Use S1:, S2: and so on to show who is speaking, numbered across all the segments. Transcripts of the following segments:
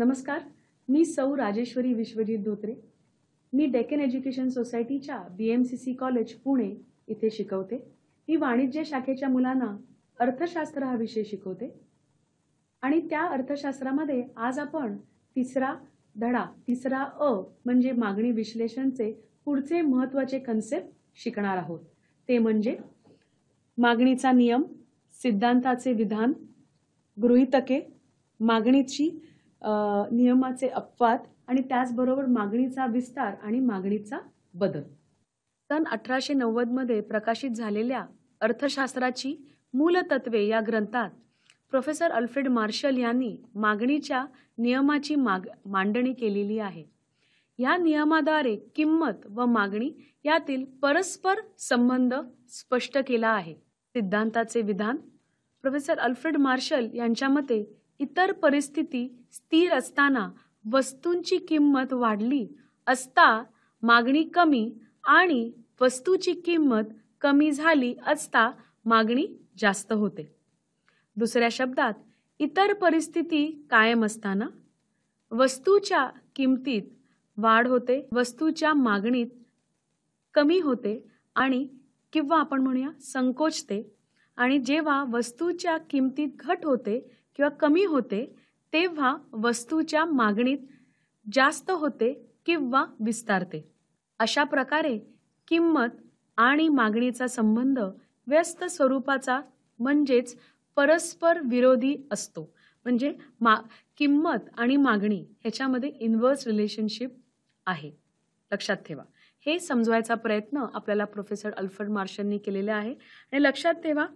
S1: नमस्कार मी सौ राजेश्वरी विश्वजित धोत्रे मी डेक्कन एज्युकेशन सोसायटीच्या B M C C college Pune इथे शिकवते मी वाणिज्य शाखेच्या मुलांना अर्थशास्त्र हा विषय शिकवते आणि त्या अर्थशास्त्रामध्ये आज आपण तिसरा धडा तिसरा अ म्हणजे मागणी विश्लेषणचे पुढचे महत्त्वाचे कन्सेप्ट शिकणार आहोत ते म्हणजे मागणीचा नियम सिद्धांताचे विधान गृहितके मागणीची नियमाचे अपवाद आणि त्याचबरोबर मागणीचा विस्तार आणि मागणीचा बदल सन अठराशे नव्वदमध्ये प्रकाशित झालेल्या अर्थशास्त्राची मूलतत्वे या ग्रंथात प्रोफेसर अल्फ्रेड मार्शल यांनी मागणीच्या नियमाची माग मांडणी केलेली आहे या नियमाद्वारे किंमत व मागणी यातील परस्पर संबंध स्पष्ट केला आहे सिद्धांताचे विधान प्रोफेसर अल्फ्रेड मार्शल यांच्या मते इतर परिस्थिती स्थिर असताना वस्तूंची किंमत वाढली असता मागणी कमी आणि वस्तूची किंमत कमी झाली असता मागणी जास्त होते दुसऱ्या शब्दात इतर परिस्थिती कायम असताना वस्तूच्या किमतीत वाढ होते वस्तूच्या मागणीत कमी होते आणि किंवा आपण म्हणूया संकोचते आणि जेव्हा वस्तूच्या किमतीत घट होते किंवा कमी होते तेव्हा वस्तूच्या मागणीत जास्त होते किंवा विस्तारते अशा प्रकारे किंमत आणि मागणीचा संबंध व्यस्त स्वरूपाचा म्हणजेच परस्पर विरोधी असतो म्हणजे मा किंमत आणि मागणी ह्याच्यामध्ये इन्व्हर्स रिलेशनशिप आहे लक्षात ठेवा हे समजवायचा प्रयत्न आपल्याला प्रोफेसर अल्फर्ड मार्शलनी केलेला आहे आणि लक्षात ठेवा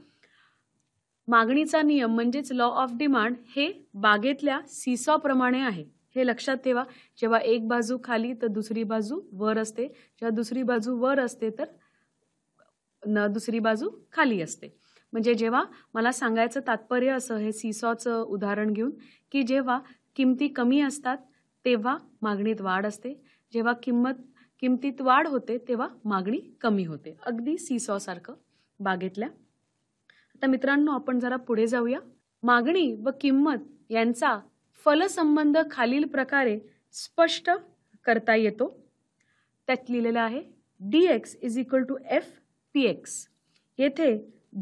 S1: मागणीचा नियम म्हणजेच लॉ ऑफ डिमांड हे बागेतल्या सीसॉ प्रमाणे आहे हे लक्षात ठेवा जेव्हा एक बाजू खाली तर दुसरी बाजू वर असते जेव्हा दुसरी बाजू वर असते तर न दुसरी बाजू खाली असते म्हणजे जेव्हा मला सांगायचं तात्पर्य असं हे सीसॉचं उदाहरण घेऊन की जेव्हा किमती कमी असतात तेव्हा मागणीत वाढ असते जेव्हा किंमत किमतीत वाढ होते तेव्हा मागणी कमी होते अगदी सीसॉसारखं बागेतल्या तर मित्रांनो आपण जरा पुढे जाऊया मागणी व किंमत यांचा फलसंबंध खालील प्रकारे स्पष्ट करता येतो त्यात लिहिलेलं आहे D X is equal to F P X येथे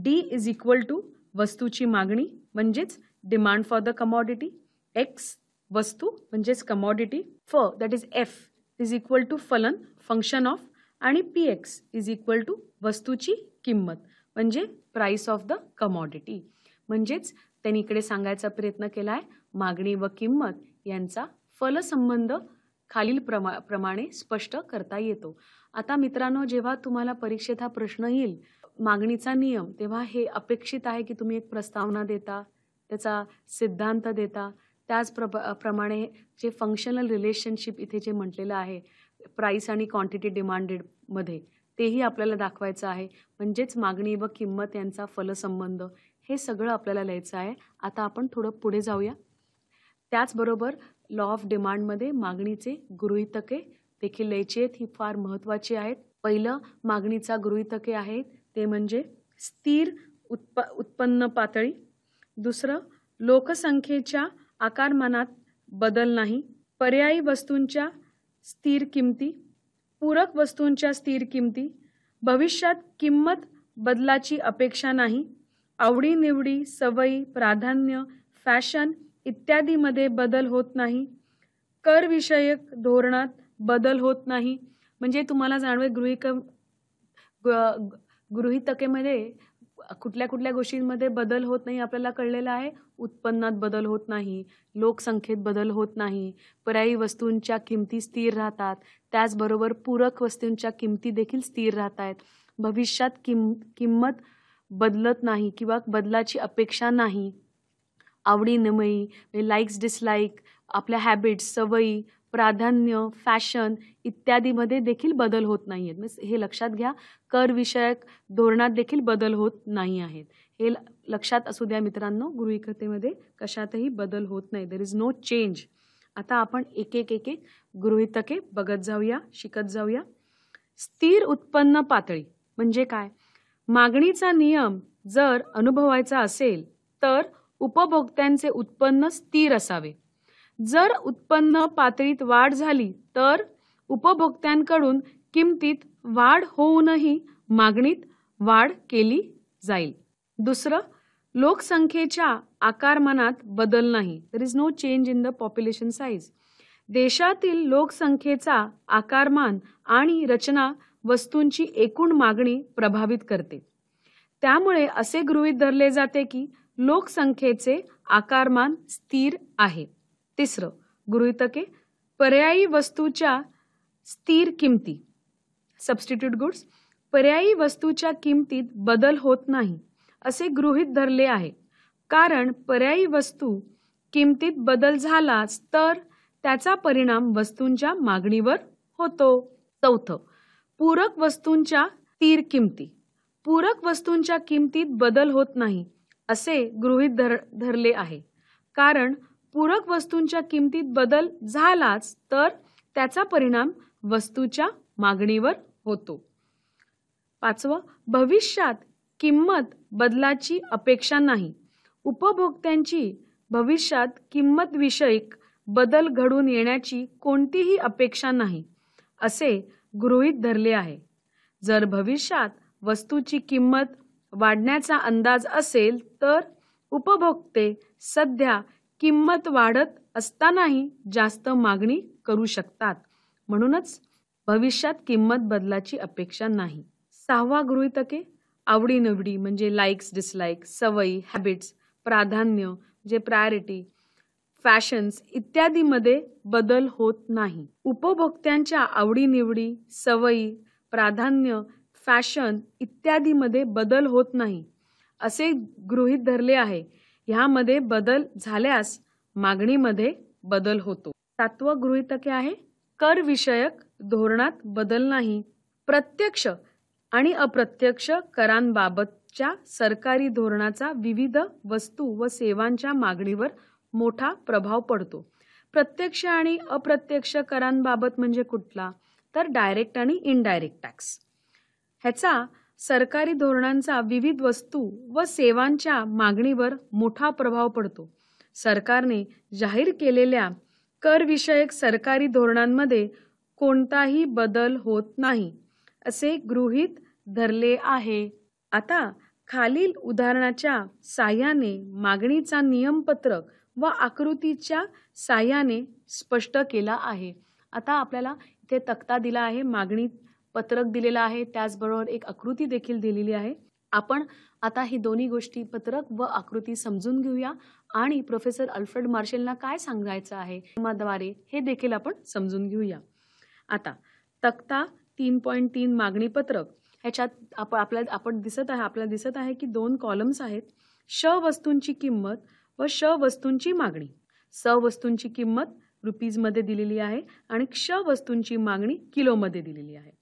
S1: डी इज इक्वल टू वस्तूची मागणी म्हणजेच demand for the commodity X वस्तू म्हणजेच कमॉडिटी फ that is F is equal to फलन फंक्शन ऑफ आणि P X is equal to वस्तूची किंमत म्हणजे प्राईस ऑफ द कमॉडिटी म्हणजेच त्यांनी इकडे सांगायचा प्रयत्न केला आहे मागणी व किंमत यांचा फलसंबंध खालील प्रमा प्रमाणे स्पष्ट करता येतो आता मित्रांनो जेव्हा तुम्हाला परीक्षेत हा प्रश्न येईल मागणीचा नियम तेव्हा हे अपेक्षित आहे की तुम्ही एक प्रस्तावना देता त्याचा सिद्धांत देता त्याच प्रमाणे जे फंक्शनल रिलेशनशिप इथे जे म्हटलेलं आहे प्राईस आणि क्वांटिटी डिमांडेडमध्ये तेही आपल्याला दाखवायचं आहे म्हणजेच मागणी व किंमत यांचा फलसंबंध हे सगळं आपल्याला लिहायचं आहे आता आपण थोडं पुढे जाऊया त्याचबरोबर लॉ ऑफ डिमांडमध्ये मागणीचे गृहितके देखील लिहायची आहेत ही फार महत्त्वाची आहेत पहिलं मागणीचा गृहितके आहेत ते म्हणजे स्थिर उत्प उत्पन्न पातळी दुसरं लोकसंख्येच्या आकारमानात बदल नाही पर्यायी वस्तूंच्या स्थिर किमती पूरक वस्तूंच्या स्थिर किमती भविष्यात किंमत बदलाची अपेक्षा नाही आवडीनिवडी सवयी प्राधान्य फॅशन इत्यादीमध्ये बदल होत नाही करविषयक धोरणात बदल होत नाही म्हणजे तुम्हाला जाणवे गृहिक गृहितकेमध्ये कुठल्या कुठल्या गोष्टींमध्ये बदल होत नाही आपल्याला कळलेलं आहे उत्पन्नात बदल होत नाही लोकसंख्येत बदल होत नाही पर्यायी वस्तूंच्या किमती स्थिर राहतात त्याचबरोबर पूरक वस्तूंच्या किमती देखील स्थिर राहत आहेत भविष्यात किम किंमत बदलत नाही किंवा बदलाची अपेक्षा नाही आवडी नमई लाईक्स डिसलाईक आपल्या हॅबिट्स सवयी प्राधान्य फॅशन इत्यादीमध्ये देखील बदल होत नाही आहेत मीन्स हे लक्षात घ्या करविषयक धोरणात देखील बदल होत नाही आहेत हे लक्षात असू द्या मित्रांनो गृहीकतेमध्ये कशातही बदल होत नाही देर इज नो चेंज आता आपण एक एक एक एक गृहितके बघत जाऊया शिकत जाऊया स्थिर उत्पन्न पातळी म्हणजे काय मागणीचा नियम जर अनुभवायचा असेल तर उपभोक्त्यांचे उत्पन्न स्थिर असावे जर उत्पन्न पातळीत वाढ झाली तर उपभोक्त्यांकडून किमतीत वाढ होऊनही मागणीत वाढ केली जाईल दुसरं लोकसंख्येच्या आकारमानात बदल नाही there is no change in the population size देशातील लोकसंख्येचा आकारमान आणि रचना वस्तूंची एकूण मागणी प्रभावित करते त्यामुळे असे गृहीत धरले जाते की लोकसंख्येचे आकारमान स्थिर आहे तिसरं गृहितके पर्यायी वस्तूच्या स्थिर किमती सबस्टिट्यूट गुड्स पर्यायी वस्तूच्या किमतीत बदल होत नाही असे गृहित धरले आहे कारण पर्यायी वस्तू किमतीत बदल झालाच तर त्याचा परिणाम वस्तूंच्या मागणीवर होतो चौथं पूरक वस्तूंच्या स्थिर किमती पूरक वस्तूंच्या किमतीत बदल होत नाही असे गृहित धर धरले आहे कारण पूरक वस्तूंच्या किमतीत बदल झालाच तर त्याचा परिणाम वस्तूच्या मागणीवर होतो पाचवं भविष्यात किंमत बदलाची अपेक्षा नाही उपभोक्त्यांची भविष्यात किंमतविषयक बदल घडून येण्याची कोणतीही अपेक्षा नाही असे गृहीत धरले आहे जर भविष्यात वस्तूची किंमत वाढण्याचा अंदाज असेल तर उपभोक्ते सध्या किंमत वाढत असतानाही जास्त मागणी करू शकतात म्हणूनच भविष्यात किंमत बदलाची अपेक्षा नाही सहावा गृहितके आवडीनिवडी म्हणजे लाईक्स डिसलाईक सवयी हॅबिट्स प्राधान्य जे प्रायोरिटी फॅशन्स इत्यादीमध्ये बदल होत नाही उपभोक्त्यांच्या आवडीनिवडी सवयी प्राधान्य फॅशन इत्यादीमध्ये बदल होत नाही असे गृहीत धरले आहे ह्यामध्ये बदल झाल्यास मागणीमध्ये बदल होतो सातवं गृहितके आहे कर विषयक धोरणात बदल नाही प्रत्यक्ष आणि अप्रत्यक्ष करांबाबतच्या सरकारी धोरणाचा विविध वस्तू व सेवांच्या मागणीवर मोठा प्रभाव पडतो प्रत्यक्ष आणि अप्रत्यक्ष करांबाबत म्हणजे कुठला तर डायरेक्ट आणि इनडायरेक्ट टॅक्स ह्याचा सरकारी धोरणांचा विविध वस्तू व सेवांच्या मागणीवर मोठा प्रभाव पडतो सरकारने जाहीर केलेल्या करविषयक सरकारी धोरणांमध्ये कोणताही बदल होत नाही असे गृहीत धरले आहे आता खालील उदाहरणाच्या साह्याने मागणीचा नियमपत्रक व आकृतीच्या साह्याने स्पष्ट केला आहे आता आपल्याला इथे तक्ता दिला आहे मागणी पत्रक दिलेलं आहे त्याचबरोबर एक आकृती देखील दिलेली आहे आपण आता ही दोन्ही गोष्टी पत्रक व आकृती समजून घेऊया आणि प्रोफेसर अल्फ्रेड मार्शलना काय सांगायचं आहे माद्वारे हे देखील आपण समजून घेऊया आता तक्ता तीन पॉईंट तीन मागणी पत्रक ह्याच्यात आप आपल्या आपण दिसत आहे आपल्याला दिसत आहे की दोन कॉलम्स आहेत श वस्तूंची किंमत व श वस्तूंची मागणी स वस्तूंची किंमत रुपीजमध्ये दिलेली आहे आणि क्ष वस्तूंची मागणी किलोमध्ये दिलेली आहे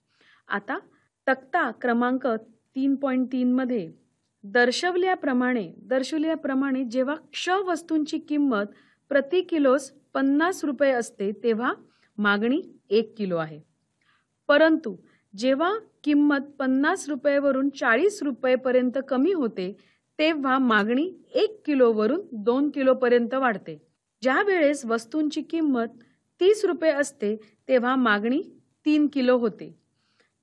S1: आता तक्ता क्रमांक तीन पॉईंट तीनमध्ये दर्शवल्याप्रमाणे दर्शवल्याप्रमाणे जेव्हा क्ष वस्तूंची किंमत प्रति किलोस पन्नास रुपये असते तेव्हा मागणी एक किलो आहे परंतु जेव्हा किंमत पन्नास रुपयेवरून चाळीस रुपयेपर्यंत कमी होते तेव्हा मागणी एक किलोवरून दोन किलोपर्यंत वाढते ज्या वेळेस वस्तूंची किंमत तीस रुपये असते तेव्हा मागणी तीन किलो होते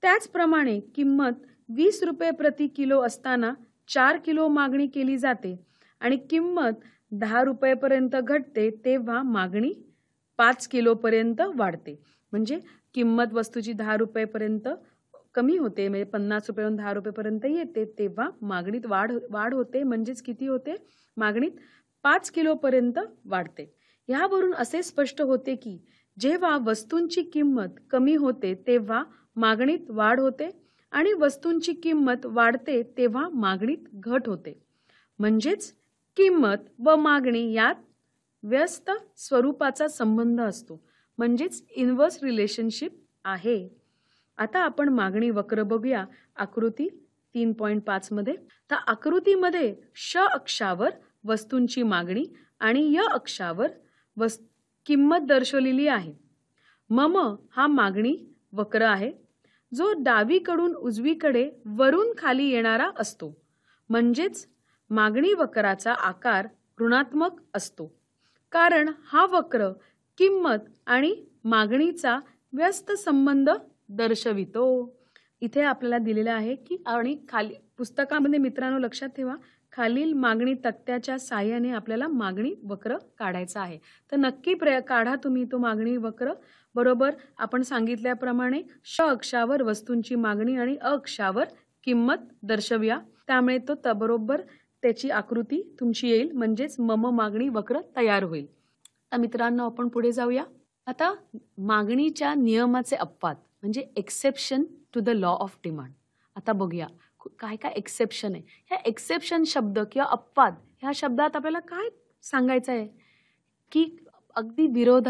S1: त्याचप्रमाणे किंमत वीस रुपये प्रति किलो असताना चार किलो मागणी केली जाते आणि किंमत दहा रुपयेपर्यंत घटते तेव्हा मागणी पाच किलोपर्यंत वाढते म्हणजे किंमत वस्तूची दहा रुपयेपर्यंत कमी होते म्हणजे पन्नास रुपयाहून दहा रुपयेपर्यंत येते तेव्हा मागणीत वाढ वाढ होते म्हणजेच किती होते मागणीत पाच किलोपर्यंत वाढते ह्यावरून असे स्पष्ट होते की जेव्हा वस्तूंची किंमत कमी होते तेव्हा मागणीत वाढ होते आणि वस्तूंची किंमत वाढते तेव्हा मागणीत घट होते म्हणजेच किंमत व मागणी यात व्यस्त स्वरूपाचा संबंध असतो म्हणजेच इन्व्हर्स रिलेशनशिप आहे आता आपण मागणी वक्र बघूया आकृती तीन पॉईंट पाचमध्ये तर आकृतीमध्ये श अक्षावर वस्तूंची मागणी आणि य अक्षावर वस् किंमत दर्शवलेली आहे मम हा मागणी वक्र आहे जो डावीकडून उजवीकडे वरून खाली येणारा असतो म्हणजेच मागणी वक्राचा आकार ऋणात्मक असतो कारण हा वक्र किंमत आणि मागणीचा व्यस्त संबंध दर्शवितो इथे आपल्याला दिलेला आहे की आणि खाली पुस्तकामध्ये मित्रांनो लक्षात ठेवा खालील मागणी तक्त्याच्या साह्याने आपल्याला मागणी वक्र काढायचा आहे तर नक्की प्रय काढा तुम्ही तो मागणी वक्र बरोबर आपण सांगितल्याप्रमाणे श अक्षावर वस्तूंची मागणी आणि अक्षावर किंमत दर्शवूया त्यामुळे तो त बरोबर त्याची आकृती तुमची येईल म्हणजेच मम मागणी वक्र तयार होईल आता मित्रांनो आपण पुढे जाऊया आता मागणीच्या नियमाचे अपवाद म्हणजे exception to the law of demand आता बघूया काय काय एक्सेप्शन आहे ह्या एक्सेप्शन शब्द किंवा अपवाद ह्या शब्दात आपल्याला काय सांगायचं आहे की अगदी विरोध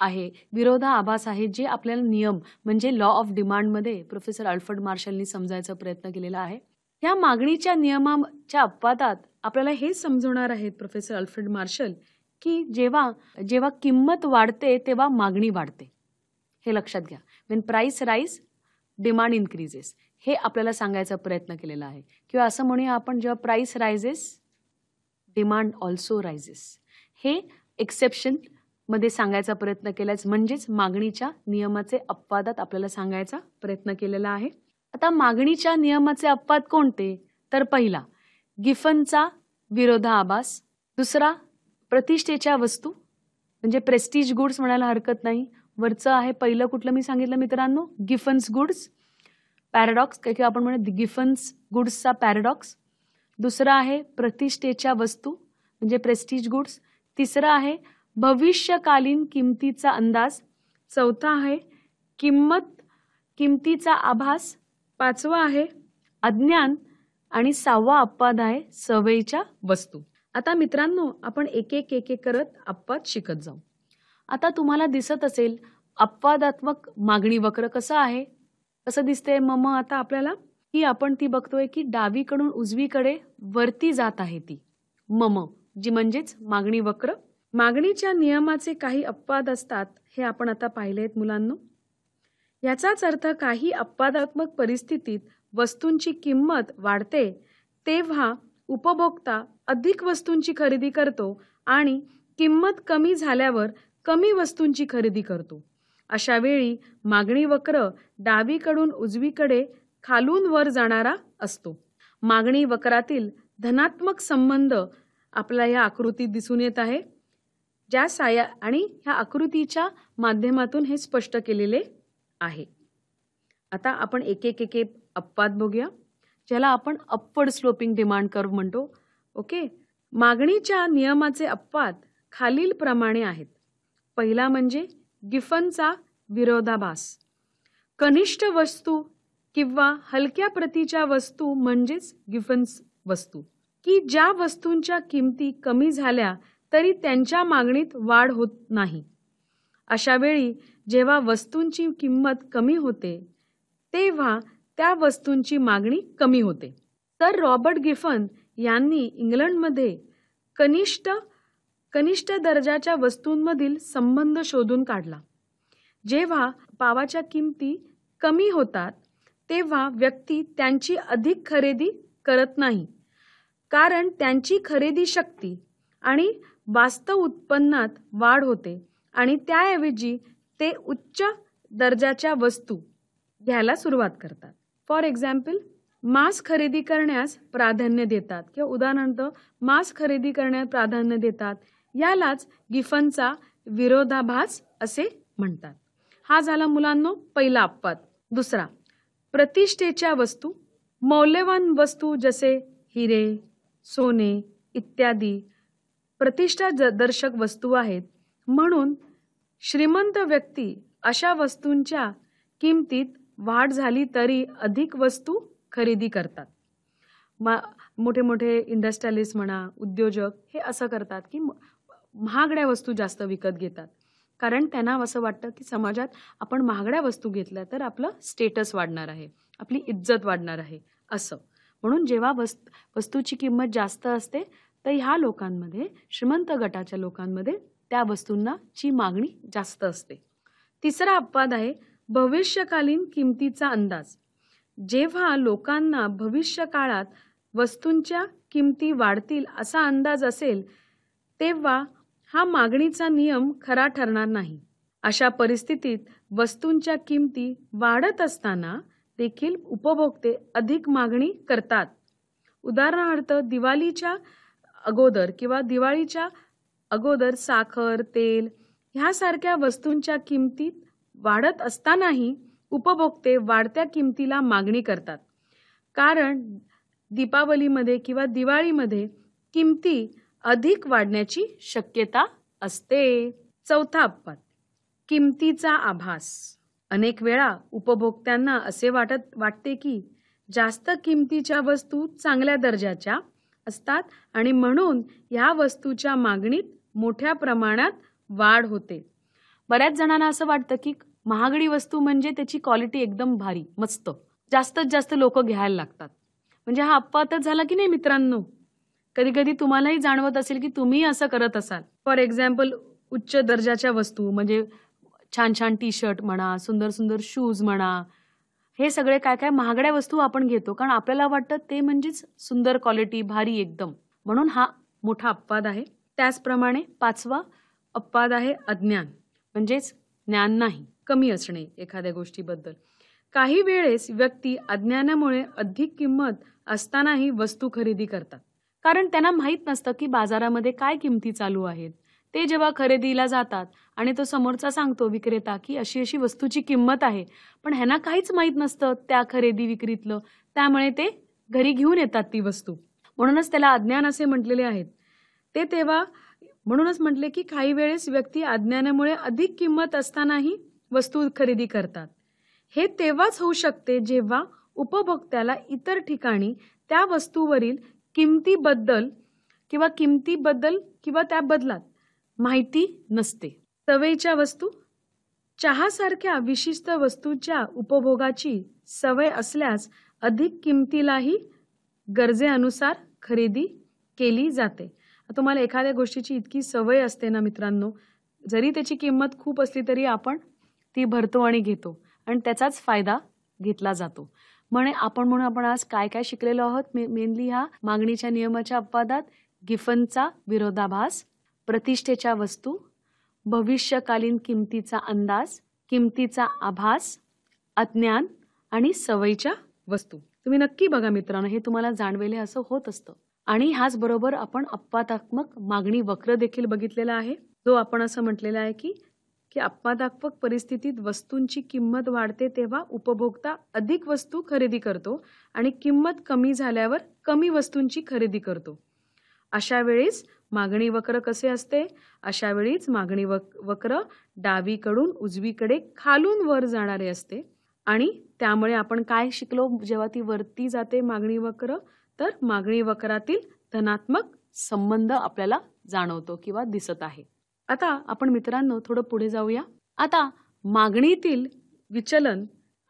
S1: आहे आभास आहे जे आपल्याला नियम म्हणजे लॉ ऑफ डिमांडमध्ये प्रोफेसर अल्फर्ड मार्शलनी समजायचा प्रयत्न केलेला आहे ह्या मागणीच्या नियमाच्या अपवादात आपल्याला हे समजवणार आहेत प्रोफेसर अल्फ्रेड मार्शल की जेव्हा जेव्हा किंमत वाढते तेव्हा मागणी वाढते हे लक्षात घ्या when price rise demand increases हे आपल्याला सांगायचा प्रयत्न केलेला आहे किंवा असं म्हणूया आपण जेव्हा price rises demand also rises हे एक्सेप्शन मध्ये सांगायचा प्रयत्न केलाच म्हणजेच मागणीच्या नियमाचे अपवादात आपल्याला सांगायचा प्रयत्न केलेला आहे आता मागणीच्या नियमाचे अपवाद कोणते तर पहिला गिफनचा विरोधाभास दुसरा प्रतिष्ठेच्या वस्तू म्हणजे प्रेस्टिज गुड्स म्हणायला हरकत नाही वरचं आहे पहिलं कुठलं मी सांगितलं मित्रांनो गिफन्स गुड्स पॅराडॉक्स किंवा आपण म्हणू गिफन्स गुड्सचा पॅराडॉक्स दुसरा आहे प्रतिष्ठेच्या वस्तू म्हणजे प्रेस्टिज गुड्स तिसरा आहे भविष्यकालीन किमतीचा अंदाज चौथा आहे किंमत किमतीचा आभास पाचवा आहे अज्ञान आणि सहावा अपवाद आहे सवयीच्या वस्तू आता मित्रांनो आपण एक एक एक एक करत अपवाद शिकत जाऊ आता तुम्हाला दिसत असेल अपवादात्मक मागणी वक्र कसं आहे कसं दिसतंय मम आता आपल्याला की आपण ती बघतोय की डावीकडून उजवीकडे वरती जात आहे ती मम जी म्हणजेच मागणी वक्र मागणीच्या नियमाचे काही अपवाद असतात हे आपण आता पाहिले आहेत मुलांना याचाच अर्थ काही अपवादात्मक परिस्थितीत वस्तूंची किंमत वाढते तेव्हा उपभोक्ता अधिक वस्तूंची खरेदी करतो आणि किंमत कमी झाल्यावर कमी वस्तूंची खरेदी करतो अशावेळी मागणी वक्र डावीकडून उजवीकडे खालून वर जाणारा असतो मागणी वक्रातील धनात्मक संबंध आपल्या या आकृतीत दिसून येत आहे ज्या साया आणि ह्या आकृतीच्या माध्यमातून हे स्पष्ट केलेले आहे आता आपण एक एक एक अपवाद बघूया ज्याला आपण अपवर्ड स्लोपिंग डिमांड कर्व म्हणतो ओके मागणीच्या नियमाचे अपवाद खालीलप्रमाणे आहेत पहिला म्हणजे गिफनचा विरोधाभास कनिष्ठ वस्तू किंवा हलक्या प्रतीच्या वस्तू म्हणजेच गिफन्स वस्तू की ज्या वस्तूंच्या किमती कमी झाल्या तरी त्यांच्या मागणीत वाढ होत नाही अशा वेळी जेव्हा वस्तूंची किंमत कमी होते तेव्हा त्या वस्तूंची मागणी कमी होते तर रॉबर्ट गिफन यांनी इंग्लंडमध्ये कनिष्ठ कनिष्ठ दर्जाच्या वस्तूंमधील संबंध शोधून काढला जेव्हा पावाच्या किमती कमी होतात तेव्हा व्यक्ती त्यांची अधिक खरेदी करत नाही कारण त्यांची खरेदी शक्ती आणि वास्तव उत्पन्नात वाढ होते आणि त्याऐवजी ते उच्च दर्जाच्या वस्तू घ्यायला सुरुवात करतात फॉर एक्झाम्पल मांस खरेदी करण्यास प्राधान्य देतात किंवा उदाहरणार्थ मांस खरेदी करण्यास प्राधान्य देतात यालाच गिफनचा विरोधाभास असे म्हणतात हा झाला मुलांनो पहिला अपवाद दुसरा प्रतिष्ठेच्या वस्तू मौल्यवान वस्तू जसे हिरे सोने इत्यादी प्रतिष्ठा दर्शक वस्तू आहेत म्हणून श्रीमंत व्यक्ती अशा वस्तूंच्या किमतीत वाढ झाली तरी अधिक वस्तू खरेदी करतात मोठे मोठे इंडस्ट्रियलिस्ट म्हणा उद्योजक हे असं करतात की महागड्या वस्तू जास्त विकत घेतात कारण त्यांना असं वाटतं की समाजात आपण महागड्या वस्तू घेतल्या तर आपलं स्टेटस वाढणार आहे आपली इज्जत वाढणार आहे असं म्हणून जेव्हा वस्त वस्तूची किंमत जास्त असते तर ह्या लोकांमध्ये श्रीमंत गटाच्या लोकांमध्ये त्या वस्तूंना ची मागणी जास्त असते तिसरा अपवाद आहे भविष्यकालीन किमतीचा अंदाज जेव्हा लोकांना भविष्य काळात वस्तूंच्या किमती वाढतील असा अंदाज असेल तेव्हा हा मागणीचा नियम खरा ठरणार नाही अशा परिस्थितीत वस्तूंच्या किमती वाढत असताना देखील उपभोक्ते अधिक मागणी करतात उदाहरणार्थ दिवाळीच्या अगोदर किंवा दिवाळीच्या अगोदर साखर तेल ह्यासारख्या वस्तूंच्या किमतीत वाढत असतानाही उपभोक्ते वाढत्या किमतीला मागणी करतात कारण दीपावलीमध्ये किंवा दिवाळीमध्ये किमती अधिक वाढण्याची शक्यता असते चौथा अपवाद किमतीचा आभास अनेक वेळा उपभोक्त्यांना असे वाटत वाटते की जास्त किमतीच्या वस्तू चांगल्या दर्जाच्या असतात आणि म्हणून ह्या वस्तूच्या मागणीत मोठ्या प्रमाणात वाढ होते बऱ्याच जणांना असं वाटतं की महागडी वस्तू म्हणजे त्याची क्वालिटी एकदम भारी मस्त जास्तीत जास्त लोक घ्यायला लागतात म्हणजे हा अपवादच झाला की नाही मित्रांनो कधी कधी तुम्हालाही जाणवत असेल की तुम्ही असं करत असाल फॉर एक्झाम्पल उच्च दर्जाच्या वस्तू म्हणजे छान छान टी शर्ट म्हणा सुंदर सुंदर शूज म्हणा हे सगळे काय काय महागड्या वस्तू आपण घेतो कारण आपल्याला वाटतं ते म्हणजेच सुंदर क्वालिटी भारी एकदम म्हणून हा मोठा अपवाद आहे त्याचप्रमाणे पाचवा अपवाद आहे अज्ञान म्हणजेच ज्ञान नाही कमी असणे एखाद्या गोष्टीबद्दल काही वेळेस व्यक्ती अज्ञानामुळे अधिक किंमत असतानाही वस्तू खरेदी करतात कारण त्यांना माहीत नसतं की बाजारामध्ये काय किमती चालू आहेत ते जेव्हा खरेदीला जातात आणि तो समोरचा सांगतो विक्रेता की अशी अशी वस्तूची किंमत आहे पण ह्यांना काहीच माहीत नसतं त्या खरेदी विक्रीतलं त्यामुळे ते घरी घेऊन येतात ती वस्तू म्हणूनच त्याला अज्ञान असे म्हटलेले आहेत ते तेव्हा म्हणूनच म्हटले की काही वेळेस व्यक्ती अज्ञानामुळे अधिक किंमत असतानाही वस्तू खरेदी करतात हे तेव्हाच होऊ शकते जेव्हा उपभोक्त्याला इतर ठिकाणी त्या वस्तूवरील किमतीबद्दल किंवा किमतीबद्दल किंवा त्या बदलात माहिती नसते सवयीच्या वस्तू चहासारख्या विशिष्ट वस्तूच्या उपभोगाची सवय असल्यास अधिक किमतीलाही गरजेनुसार खरेदी केली जाते तुम्हाला एखाद्या गोष्टीची इतकी सवय असते ना मित्रांनो जरी त्याची किंमत खूप असली तरी आपण ती भरतो आणि घेतो आणि त्याचाच फायदा घेतला जातो म्हणे आपण म्हणून आपण आज काय काय शिकलेलो आहोत मेनली हा मागणीच्या नियमाच्या अपवादात गिफनचा विरोधाभास प्रतिष्ठेच्या वस्तू भविष्यकालीन किमतीचा अंदाज किमतीचा आभास अज्ञान आणि सवयीच्या वस्तू तुम्ही नक्की बघा मित्रांनो हे तुम्हाला जाणवेले असं होत असतं आणि ह्याच बरोबर आपण अपवादात्मक मागणी वक्र देखील बघितलेला आहे जो आपण असं म्हटलेला आहे की की अपवादात्मक परिस्थितीत वस्तूंची किंमत वाढते तेव्हा उपभोक्ता अधिक वस्तू खरेदी करतो आणि किंमत कमी झाल्यावर कमी वस्तूंची खरेदी करतो अशा वेळीच मागणी वक्र कसे असते अशा वेळीच मागणी वक्र डावीकडून उजवीकडे खालून वर जाणारे असते आणि त्यामुळे आपण काय शिकलो जेव्हा ती वरती जाते मागणी वक्र तर मागणी वक्रातील धनात्मक संबंध आपल्याला जाणवतो किंवा दिसत आहे आता आपण मित्रांनो थोडं पुढे जाऊया आता मागणीतील विचलन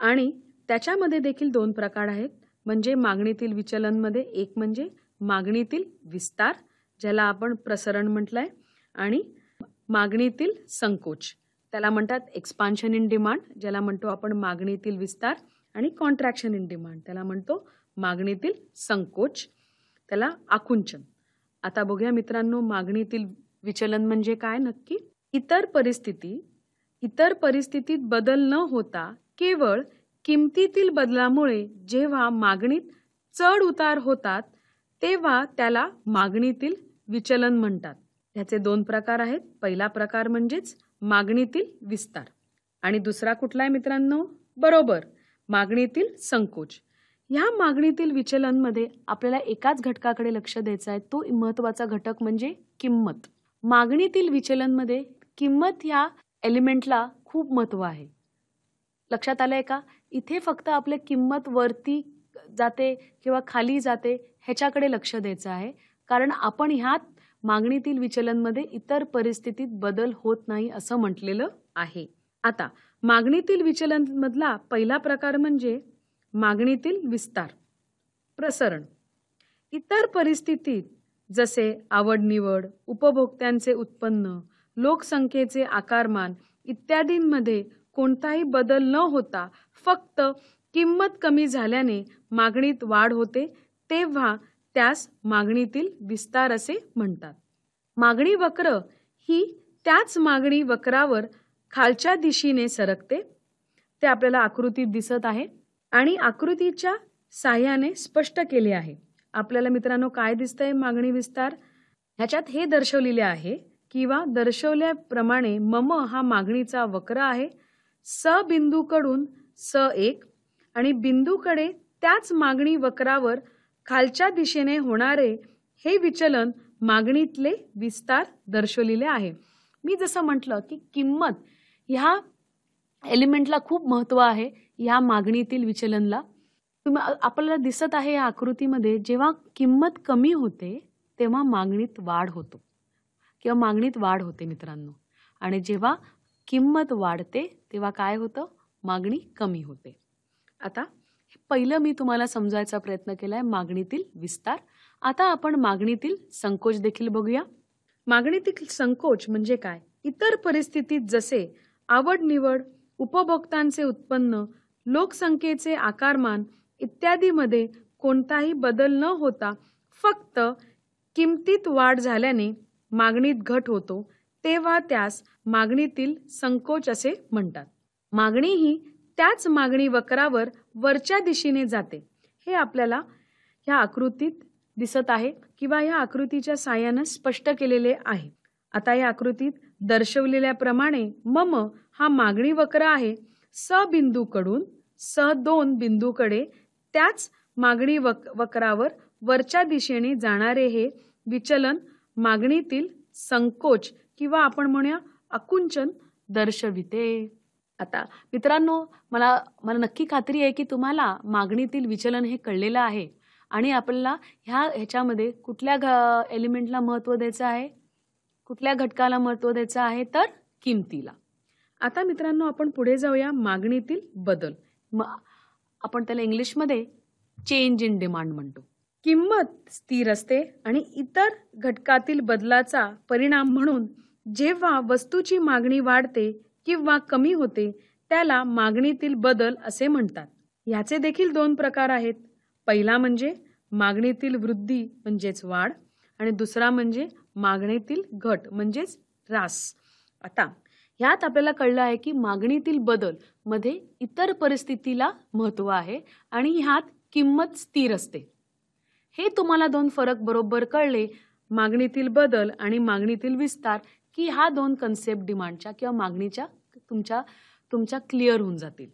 S1: आणि त्याच्यामध्ये देखील दोन प्रकार आहेत म्हणजे मागणीतील विचलनमध्ये एक म्हणजे मागणीतील विस्तार ज्याला आपण प्रसरण म्हटलं आहे आणि मागणीतील संकोच त्याला म्हणतात एक्सपान्शन इन डिमांड ज्याला म्हणतो आपण मागणीतील विस्तार आणि कॉन्ट्रॅक्शन इन डिमांड त्याला म्हणतो मागणीतील संकोच त्याला आकुंचन आता बघूया मित्रांनो मागणीतील विचलन म्हणजे काय नक्की इतर परिस्थिती इतर परिस्थितीत बदल न होता केवळ किमतीतील बदलामुळे जेव्हा मागणीत चढ उतार होतात तेव्हा त्याला मागणीतील विचलन म्हणतात याचे दोन प्रकार आहेत पहिला प्रकार म्हणजेच मागणीतील विस्तार आणि दुसरा कुठला आहे मित्रांनो बरोबर मागणीतील संकोच ह्या मागणीतील विचलनमध्ये आपल्याला एकाच घटकाकडे लक्ष द्यायचा आहे तो महत्त्वाचा घटक म्हणजे किंमत मागणीतील विचलनमध्ये किंमत ह्या एलिमेंटला खूप महत्त्व आहे लक्षात आलं आहे का इथे फक्त आपले किंमत वरती जाते किंवा खाली जाते ह्याच्याकडे लक्ष द्यायचं आहे कारण आपण ह्यात मागणीतील विचलनमध्ये इतर परिस्थितीत बदल होत नाही असं म्हटलेलं आहे आता मागणीतील विचलनमधला पहिला प्रकार म्हणजे मागणीतील विस्तार प्रसरण इतर परिस्थितीत जसे आवडनिवड उपभोक्त्यांचे उत्पन्न लोकसंख्येचे आकारमान इत्यादींमध्ये कोणताही बदल न होता फक्त किंमत कमी झाल्याने मागणीत वाढ होते तेव्हा त्यास मागणीतील विस्तार असे म्हणतात मागणी वक्र ही त्याच मागणी वक्रावर खालच्या दिशेने सरकते ते आपल्याला आकृतीत दिसत आहे आणि आकृतीच्या साह्याने स्पष्ट केले आहे आपल्याला मित्रांनो काय दिसतंय मागणी विस्तार ह्याच्यात हे दर्शवलेले आहे किंवा दर्शवल्याप्रमाणे मम हा मागणीचा वक्र आहे स बिंदूकडून स एक आणि बिंदूकडे त्याच मागणी वक्रावर खालच्या दिशेने होणारे हे विचलन मागणीतले विस्तार दर्शवलेले आहे मी जसं म्हटलं की किंमत ह्या एलिमेंटला खूप महत्त्व आहे ह्या मागणीतील विचलनला तुम्ही आपल्याला दिसत आहे या आकृतीमध्ये जेव्हा किंमत कमी होते तेव्हा मागणीत वाढ होतो किंवा मागणीत वाढ होते मित्रांनो आणि जेव्हा किंमत वाढते तेव्हा काय होतं मागणी कमी होते आता पहिलं मी तुम्हाला समजायचा प्रयत्न केला आहे मागणीतील विस्तार आता आपण मागणीतील संकोच देखील बघूया मागणीतील संकोच म्हणजे काय इतर परिस्थितीत जसे आवड निवड उपभोक्तांचे उत्पन्न लोकसंख्येचे आकारमान इत्यादीमध्ये कोणताही बदल न होता फक्त किमतीत वाढ झाल्याने मागणीत घट होतो तेव्हा त्यास मागणीतील संकोच असे म्हणतात मागणी ही त्याच मागणी वक्रावर वरच्या दिशेने जाते हे आपल्याला ह्या आकृतीत दिसत आहे किंवा ह्या आकृतीच्या साह्यानं स्पष्ट केलेले आहे आता या आकृतीत दर्शवलेल्याप्रमाणे मम हा मागणी वक्र आहे स बिंदूकडून स दोन बिंदूकडे त्याच मागणी वक वक्रावर वरच्या दिशेने जाणारे हे विचलन मागणीतील संकोच किंवा आपण म्हणूया अकुंचन दर्शविते आता मित्रांनो मला मला नक्की खात्री आहे की तुम्हाला मागणीतील विचलन हे कळलेलं आहे आणि आपल्याला ह्या ह्याच्यामध्ये कुठल्या घ एलिमेंटला महत्त्व द्यायचं आहे कुठल्या घटकाला महत्त्व द्यायचं आहे तर किमतीला आता मित्रांनो आपण पुढे जाऊया मागणीतील बदल म आपण त्याला इंग्लिशमध्ये चेंज इन डिमांड म्हणतो किंमत स्थिर असते आणि इतर घटकातील बदलाचा परिणाम म्हणून जेव्हा वस्तूची मागणी वाढते किंवा कमी होते त्याला मागणीतील बदल असे म्हणतात ह्याचे देखील दोन प्रकार आहेत पहिला म्हणजे मागणीतील वृद्धी म्हणजेच वाढ आणि दुसरा म्हणजे मागणीतील घट म्हणजेच रास आता ह्यात आपल्याला कळलं आहे की मागणीतील बदल मध्ये इतर परिस्थितीला महत्व आहे आणि ह्यात किंमत स्थिर असते हे तुम्हाला दोन फरक बरोबर कळले मागणीतील बदल आणि मागणीतील विस्तार की हा दोन कन्सेप्ट डिमांडच्या किंवा मागणीच्या तुमच्या तुमच्या क्लिअर होऊन जातील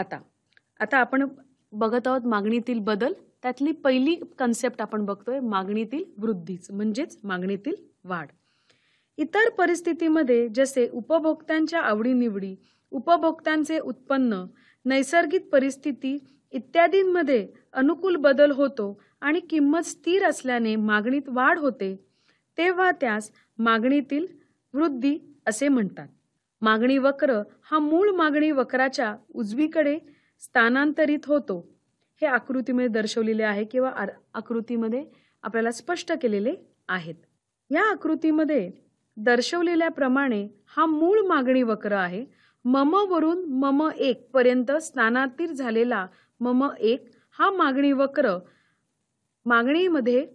S1: आता आता आपण बघत आहोत मागणीतील बदल त्यातली पहिली कन्सेप्ट आपण बघतोय मागणीतील वृद्धीच म्हणजेच मागणीतील वाढ इतर परिस्थितीमध्ये जसे उपभोक्त्यांच्या आवडीनिवडी उपभोक्त्यांचे उत्पन्न नैसर्गिक परिस्थिती इत्यादींमध्ये अनुकूल बदल होतो आणि किंमत स्थिर असल्याने मागणीत वाढ होते तेव्हा त्यास मागणीतील वृद्धी असे म्हणतात मागणी वक्र हा मूळ मागणी वक्राच्या उजवीकडे स्थानांतरित होतो हे आकृतीमध्ये दर्शवलेले आहे किंवा आकृतीमध्ये आपल्याला स्पष्ट केलेले आहेत या आकृतीमध्ये दर्शवलेल्याप्रमाणे हा मूळ मागणी वक्र आहे मम वरून मम एक पर्यंत स्थानांतर झालेला मम एक हा मागणी वक्र मागणीमध्ये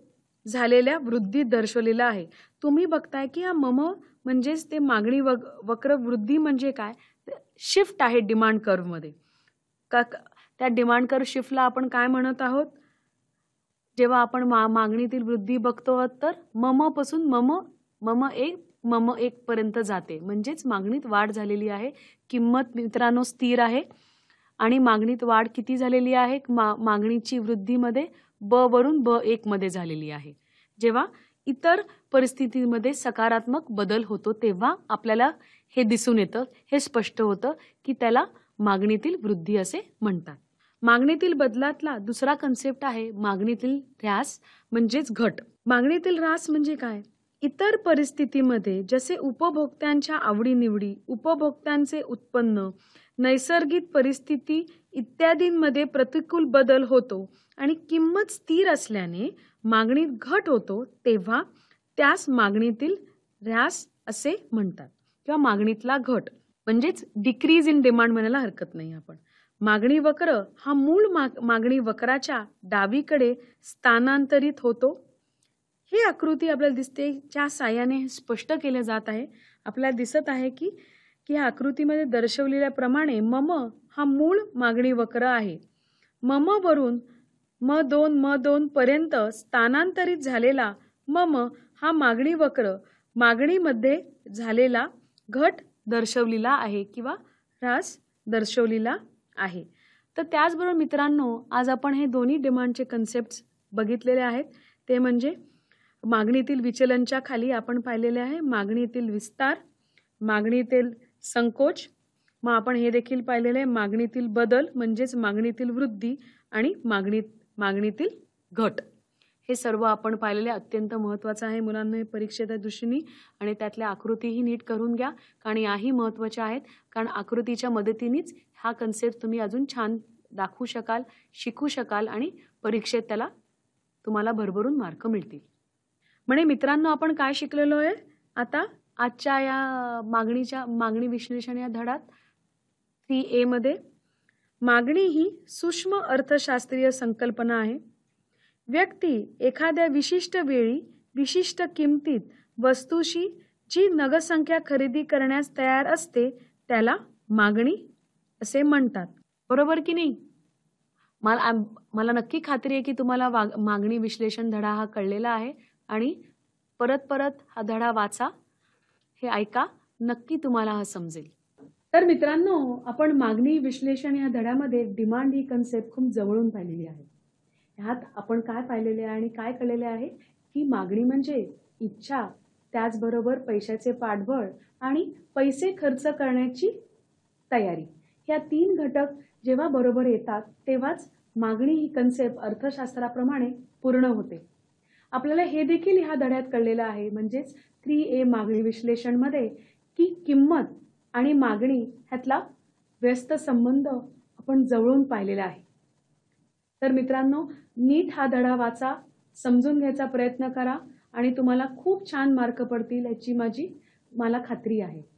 S1: झालेल्या वृद्धीत दर्शवलेला आहे तुम्ही बघताय की हा मम म्हणजेच ते मागणी वग वक्र वृद्धी म्हणजे काय शिफ्ट आहे डिमांड कर्वमध्ये का त्या डिमांड कर्व शिफ्टला आपण काय म्हणत आहोत जेव्हा आपण मा मागणीतील वृद्धी बघतो आहोत तर ममपासून मम मम एक मम एक पर्यंत जाते म्हणजेच मागणीत वाढ झालेली आहे किंमत मित्रांनो स्थिर आहे आणि मागणीत वाढ किती झालेली आहे मा मागणीची वृद्धीमध्ये ब वरून ब मध्ये झालेली आहे जेव्हा इतर परिस्थितीमध्ये सकारात्मक बदल होतो तेव्हा आपल्याला हे दिसून येतं हे स्पष्ट होतं की त्याला मागणीतील वृद्धी असे म्हणतात मागणीतील बदलातला दुसरा कन्सेप्ट आहे मागणीतील ऱ्हास म्हणजेच घट मागणीतील ऱ्हास म्हणजे काय इतर परिस्थितीमध्ये जसे उपभोक्त्यांच्या आवडीनिवडी उपभोक्त्यांचे उत्पन्न नैसर्गिक परिस्थिती इत्यादींमध्ये प्रतिकूल बदल होतो आणि किंमत स्थिर असल्याने मागणीत घट होतो तेव्हा त्यास मागणीतील र्यास असे म्हणतात किंवा मागणीतला घट म्हणजेच डिक्रीज इन डिमांड म्हणायला हरकत नाही आपण मागणी वक्र हा मूळ माग मागणी वक्राच्या डावीकडे स्थानांतरित होतो ही आकृती आपल्याला दिसते ज्या साह्याने स्पष्ट केले जात आहे आपल्याला दिसत आहे की की ह्या आकृतीमध्ये दर्शवलेल्याप्रमाणे मम हा मूळ मागणी वक्र आहे ममवरून म दोन म दोन पर्यंत स्थानांतरित झालेला मम हा मागणी वक्र मागणीमध्ये झालेला घट दर्शवलेला आहे किंवा ऱ्हास दर्शवलेला आहे तर त्याचबरोबर मित्रांनो आज आपण हे दोन्ही डिमांडचे कन्सेप्ट बघितलेले आहेत ते म्हणजे मागणीतील विचलनच्या खाली आपण पाहिलेले आहे मागणीतील विस्तार मागणीतील संकोच मग आपण हे देखील पाहिलेलं आहे मागणीतील बदल म्हणजेच मागणीतील वृद्धी आणि मागणी मागणीतील घट हे सर्व आपण पाहिलेले अत्यंत महत्त्वाचं आहे मुलांना परीक्षेच्या दृष्टीने आणि त्यातल्या आकृतीही नीट करून घ्या कारण याही महत्त्वाच्या आहेत कारण आकृतीच्या मदतीनेच हा कन्सेप्ट तुम्ही अजून छान दाखवू शकाल शिकू शकाल आणि परीक्षेत त्याला तुम्हाला भरभरून मार्क मिळतील म्हणे मित्रांनो आपण काय शिकलेलो आहे आता आजच्या या मागणीच्या मागणी विश्लेषण या धडात सी एमध्ये मागणी ही सूक्ष्म अर्थशास्त्रीय संकल्पना आहे व्यक्ती एखाद्या विशिष्ट वेळी विशिष्ट किमतीत वस्तूशी जी नगसंख्या खरेदी करण्यास तयार असते त्याला मागणी असे म्हणतात बरोबर की नाही मला मला नक्की खात्री आहे की तुम्हाला वाग मागणी विश्लेषण धडा हा कळलेला आहे आणि परत परत हा धडा वाचा हे ऐका नक्की तुम्हाला हा समजेल तर मित्रांनो आपण मागणी विश्लेषण या धड्यामध्ये डिमांड ही कन्सेप्ट खूप जवळून पाहिलेली आहे ह्यात आपण काय पाहिलेले आहे आणि काय कळलेले आहे की मागणी म्हणजे इच्छा त्याचबरोबर पैशाचे पाठबळ आणि पैसे खर्च करण्याची तयारी या तीन घटक जेव्हा बरोबर येतात तेव्हाच मागणी ही कन्सेप्ट अर्थशास्त्राप्रमाणे पूर्ण होते आपल्याला हे देखील ह्या धड्यात कळलेलं आहे म्हणजेच थ्री ए मागणी विश्लेषणमध्ये की किंमत आणि मागणी ह्यातला व्यस्त संबंध आपण जवळून पाहिलेला आहे तर मित्रांनो नीट हा धडा वाचा समजून घ्यायचा प्रयत्न करा आणि तुम्हाला खूप छान मार्क पडतील याची माझी मला खात्री आहे